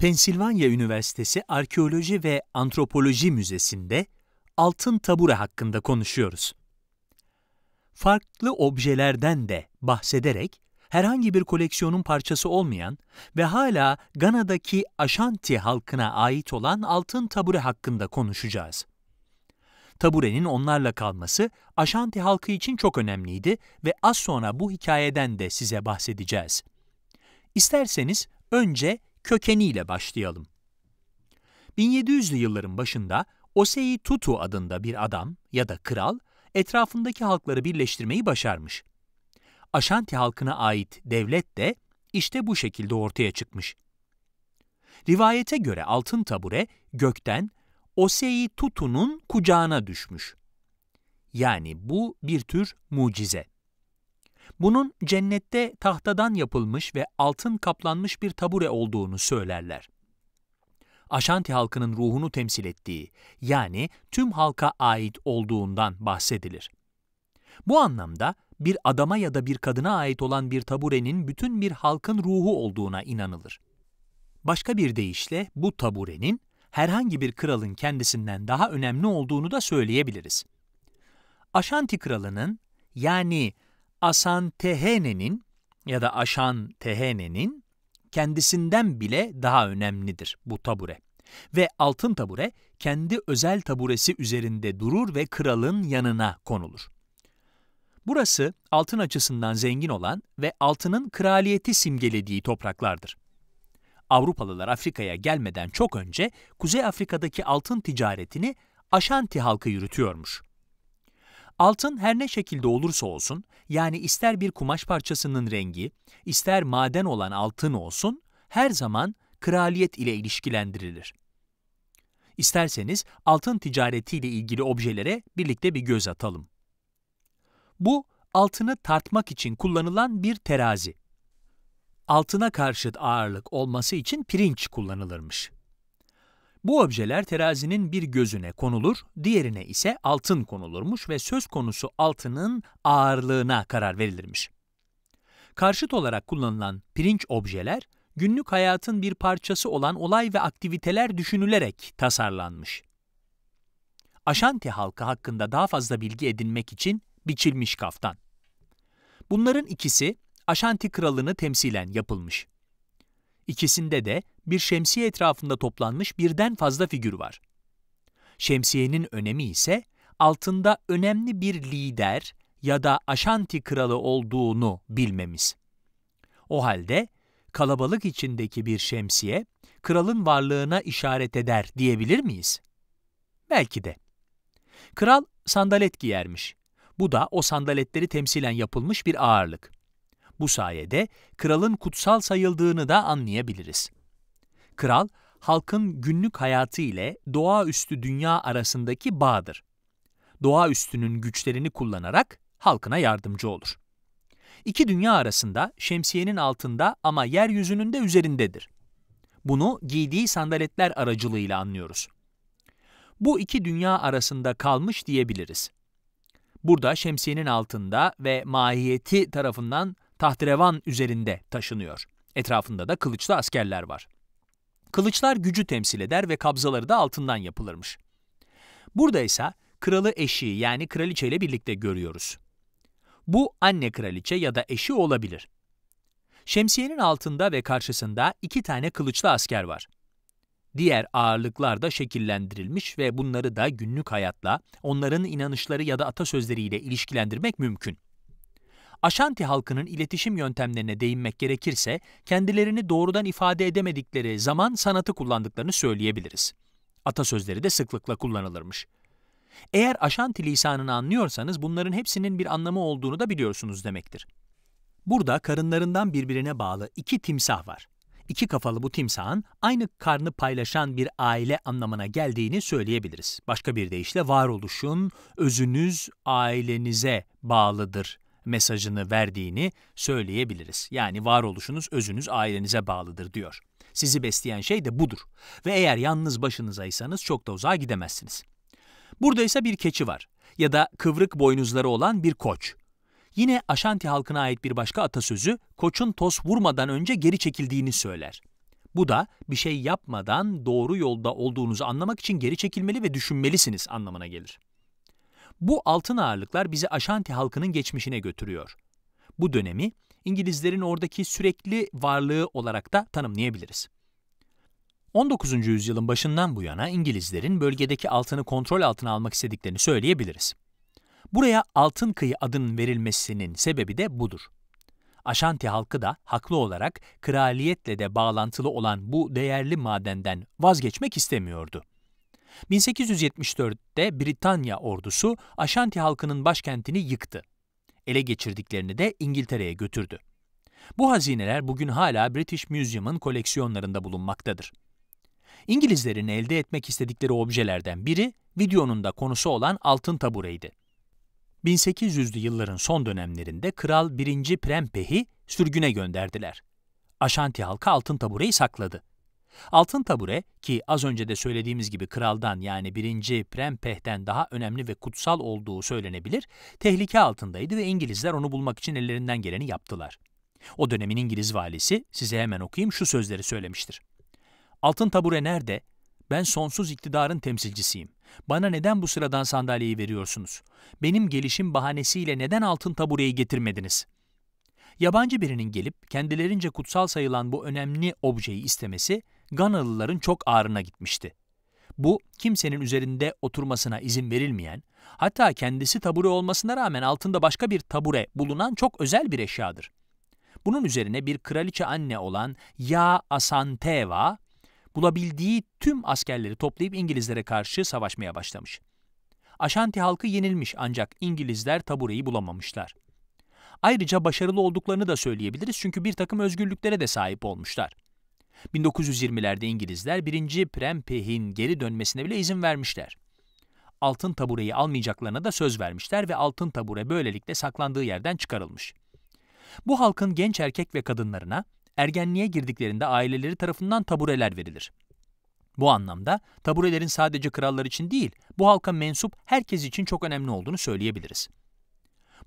Pensilvanya Üniversitesi Arkeoloji ve Antropoloji Müzesi'nde altın tabure hakkında konuşuyoruz. Farklı objelerden de bahsederek herhangi bir koleksiyonun parçası olmayan ve hala Gana'daki Ashanti halkına ait olan altın tabure hakkında konuşacağız. Taburenin onlarla kalması Ashanti halkı için çok önemliydi ve az sonra bu hikayeden de size bahsedeceğiz. İsterseniz önce kökeniyle başlayalım. 1700'lü yılların başında Osei Tutu adında bir adam ya da kral etrafındaki halkları birleştirmeyi başarmış. Aşanti halkına ait devlet de işte bu şekilde ortaya çıkmış. Rivayete göre altın tabure gökten Osei Tutu'nun kucağına düşmüş. Yani bu bir tür mucize. Bunun cennette tahtadan yapılmış ve altın kaplanmış bir tabure olduğunu söylerler. Aşanti halkının ruhunu temsil ettiği, yani tüm halka ait olduğundan bahsedilir. Bu anlamda bir adama ya da bir kadına ait olan bir taburenin bütün bir halkın ruhu olduğuna inanılır. Başka bir deyişle bu taburenin herhangi bir kralın kendisinden daha önemli olduğunu da söyleyebiliriz. Aşanti kralının yani Asan Tehene'nin ya da Aşan Tehene'nin kendisinden bile daha önemlidir bu tabure. Ve altın tabure kendi özel taburesi üzerinde durur ve kralın yanına konulur. Burası altın açısından zengin olan ve altının kraliyeti simgelediği topraklardır. Avrupalılar Afrika'ya gelmeden çok önce Kuzey Afrika'daki altın ticaretini Aşanti halkı yürütüyormuş. Altın her ne şekilde olursa olsun, yani ister bir kumaş parçasının rengi, ister maden olan altın olsun, her zaman kraliyet ile ilişkilendirilir. İsterseniz altın ticaretiyle ilgili objelere birlikte bir göz atalım. Bu, altını tartmak için kullanılan bir terazi. Altına karşıt ağırlık olması için pirinç kullanılırmış. Bu objeler terazinin bir gözüne konulur, diğerine ise altın konulurmuş ve söz konusu altının ağırlığına karar verilirmiş. Karşıt olarak kullanılan pirinç objeler, günlük hayatın bir parçası olan olay ve aktiviteler düşünülerek tasarlanmış. Aşanti halkı hakkında daha fazla bilgi edinmek için biçilmiş kaftan. Bunların ikisi Aşanti kralını temsilen yapılmış. İkisinde de bir şemsiye etrafında toplanmış birden fazla figür var. Şemsiyenin önemi ise altında önemli bir lider ya da Aşanti kralı olduğunu bilmemiz. O halde kalabalık içindeki bir şemsiye kralın varlığına işaret eder diyebilir miyiz? Belki de. Kral sandalet giyermiş. Bu da o sandaletleri temsilen yapılmış bir ağırlık. Bu sayede kralın kutsal sayıldığını da anlayabiliriz. Kral, halkın günlük hayatı ile doğaüstü dünya arasındaki bağdır. Doğaüstünün güçlerini kullanarak halkına yardımcı olur. İki dünya arasında şemsiyenin altında ama yeryüzünün de üzerindedir. Bunu giydiği sandaletler aracılığıyla anlıyoruz. Bu iki dünya arasında kalmış diyebiliriz. Burada şemsiyenin altında ve mahiyeti tarafından tahterevan üzerinde taşınıyor. Etrafında da kılıçlı askerler var. Kılıçlar gücü temsil eder ve kabzaları da altından yapılırmış. Burada ise kralı eşi yani kraliçeyle birlikte görüyoruz. Bu anne kraliçe ya da eşi olabilir. Şemsiyenin altında ve karşısında iki tane kılıçlı asker var. Diğer ağırlıklar da şekillendirilmiş ve bunları da günlük hayatla, onların inanışları ya da atasözleriyle ilişkilendirmek mümkün. Aşanti halkının iletişim yöntemlerine değinmek gerekirse, kendilerini doğrudan ifade edemedikleri zaman sanatı kullandıklarını söyleyebiliriz. Atasözleri de sıklıkla kullanılırmış. Eğer Aşanti lisanını anlıyorsanız bunların hepsinin bir anlamı olduğunu da biliyorsunuz demektir. Burada karınlarından birbirine bağlı iki timsah var. İki kafalı bu timsahın aynı karnı paylaşan bir aile anlamına geldiğini söyleyebiliriz. Başka bir deyişle varoluşun özünüz ailenize bağlıdır mesajını verdiğini söyleyebiliriz. Yani varoluşunuz özünüz ailenize bağlıdır diyor. Sizi besleyen şey de budur. Ve eğer yalnız başınızaysanız çok da uzağa gidemezsiniz. Burada ise bir keçi var ya da kıvrık boynuzları olan bir koç. Yine Aşanti halkına ait bir başka atasözü koçun toz vurmadan önce geri çekildiğini söyler. Bu da bir şey yapmadan doğru yolda olduğunuzu anlamak için geri çekilmeli ve düşünmelisiniz anlamına gelir. Bu altın ağırlıklar bizi Aşanti halkının geçmişine götürüyor. Bu dönemi İngilizlerin oradaki sürekli varlığı olarak da tanımlayabiliriz. 19. yüzyılın başından bu yana İngilizlerin bölgedeki altını kontrol altına almak istediklerini söyleyebiliriz. Buraya Altın Kıyı adının verilmesinin sebebi de budur. Aşanti halkı da haklı olarak kraliyetle de bağlantılı olan bu değerli madenden vazgeçmek istemiyordu. 1874'te Britanya ordusu Aşanti halkının başkentini yıktı. Ele geçirdiklerini de İngiltere'ye götürdü. Bu hazineler bugün hala British Museum'ın koleksiyonlarında bulunmaktadır. İngilizlerin elde etmek istedikleri objelerden biri videonun da konusu olan altın tabureydi. 1800'lü yılların son dönemlerinde Kral 1. Prempehi sürgüne gönderdiler. Aşanti halkı altın tabureyi sakladı. Altın tabure ki az önce de söylediğimiz gibi kraldan yani birinci Prempeh'ten daha önemli ve kutsal olduğu söylenebilir, tehlike altındaydı ve İngilizler onu bulmak için ellerinden geleni yaptılar. O dönemin İngiliz valisi, size hemen okuyayım, şu sözleri söylemiştir. Altın tabure nerede? Ben sonsuz iktidarın temsilcisiyim. Bana neden bu sıradan sandalyeyi veriyorsunuz? Benim gelişim bahanesiyle neden altın tabureyi getirmediniz? Yabancı birinin gelip kendilerince kutsal sayılan bu önemli objeyi istemesi, Ganalıların çok ağrına gitmişti. Bu kimsenin üzerinde oturmasına izin verilmeyen, hatta kendisi tabure olmasına rağmen altında başka bir tabure bulunan çok özel bir eşyadır. Bunun üzerine bir kraliçe anne olan Ya Asanteva, bulabildiği tüm askerleri toplayıp İngilizlere karşı savaşmaya başlamış. Aşanti halkı yenilmiş ancak İngilizler tabureyi bulamamışlar. Ayrıca başarılı olduklarını da söyleyebiliriz çünkü bir takım özgürlüklere de sahip olmuşlar. 1920'lerde İngilizler 1. Prempeh'in geri dönmesine bile izin vermişler. Altın tabureyi almayacaklarına da söz vermişler ve altın tabure böylelikle saklandığı yerden çıkarılmış. Bu halkın genç erkek ve kadınlarına ergenliğe girdiklerinde aileleri tarafından tabureler verilir. Bu anlamda taburelerin sadece krallar için değil, bu halka mensup herkes için çok önemli olduğunu söyleyebiliriz.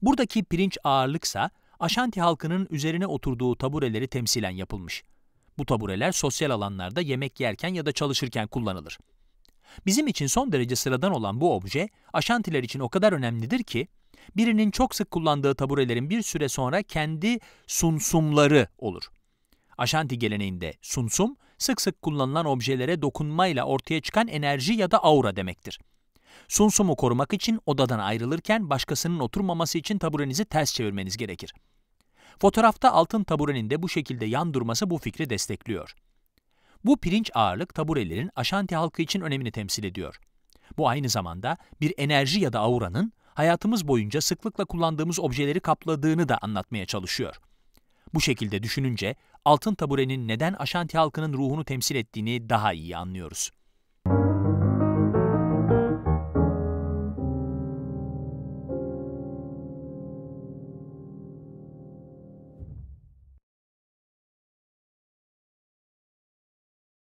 Buradaki pirinç ağırlıksa Aşanti halkının üzerine oturduğu tabureleri temsilen yapılmış. Bu tabureler sosyal alanlarda yemek yerken ya da çalışırken kullanılır. Bizim için son derece sıradan olan bu obje, aşantiler için o kadar önemlidir ki, birinin çok sık kullandığı taburelerin bir süre sonra kendi sunsumları olur. Aşanti geleneğinde sunsum, sık sık kullanılan objelere dokunmayla ortaya çıkan enerji ya da aura demektir. Sunsumu korumak için odadan ayrılırken başkasının oturmaması için taburenizi ters çevirmeniz gerekir. Fotoğrafta altın taburenin de bu şekilde yan durması bu fikri destekliyor. Bu pirinç ağırlık taburelerin Aşanti halkı için önemini temsil ediyor. Bu aynı zamanda bir enerji ya da auranın hayatımız boyunca sıklıkla kullandığımız objeleri kapladığını da anlatmaya çalışıyor. Bu şekilde düşününce altın taburenin neden Aşanti halkının ruhunu temsil ettiğini daha iyi anlıyoruz.